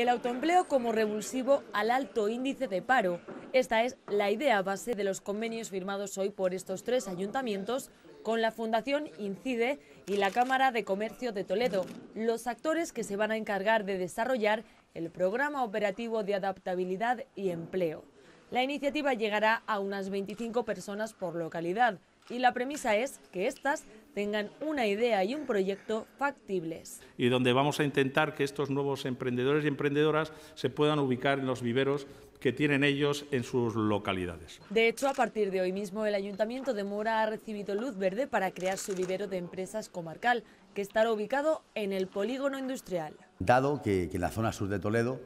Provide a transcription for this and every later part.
el autoempleo como revulsivo al alto índice de paro. Esta es la idea base de los convenios firmados hoy por estos tres ayuntamientos con la Fundación Incide y la Cámara de Comercio de Toledo, los actores que se van a encargar de desarrollar el programa operativo de adaptabilidad y empleo. La iniciativa llegará a unas 25 personas por localidad y la premisa es que éstas tengan una idea y un proyecto factibles. Y donde vamos a intentar que estos nuevos emprendedores y emprendedoras se puedan ubicar en los viveros que tienen ellos en sus localidades. De hecho, a partir de hoy mismo, el Ayuntamiento de Mora ha recibido luz verde para crear su vivero de empresas comarcal, que estará ubicado en el polígono industrial. Dado que, en la zona sur de Toledo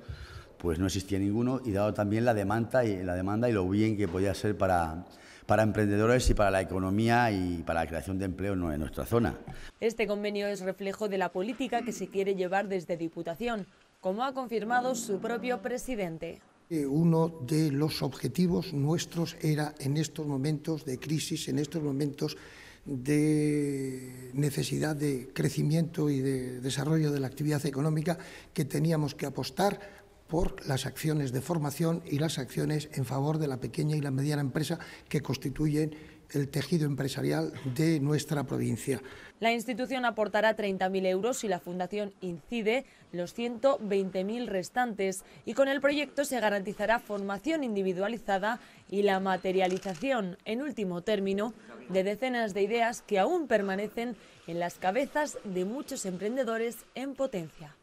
pues no existía ninguno y dado también la demanda y, la demanda y lo bien que podía ser para, para emprendedores y para la economía y para la creación de empleo en nuestra zona. Este convenio es reflejo de la política que se quiere llevar desde Diputación, como ha confirmado su propio presidente. Uno de los objetivos nuestros era en estos momentos de crisis, en estos momentos de necesidad de crecimiento y de desarrollo de la actividad económica, que teníamos que apostar por las acciones de formación y las acciones en favor de la pequeña y la mediana empresa que constituyen el tejido empresarial de nuestra provincia. La institución aportará 30.000 euros y la Fundación incide los 120.000 restantes y con el proyecto se garantizará formación individualizada y la materialización, en último término, de decenas de ideas que aún permanecen en las cabezas de muchos emprendedores en potencia.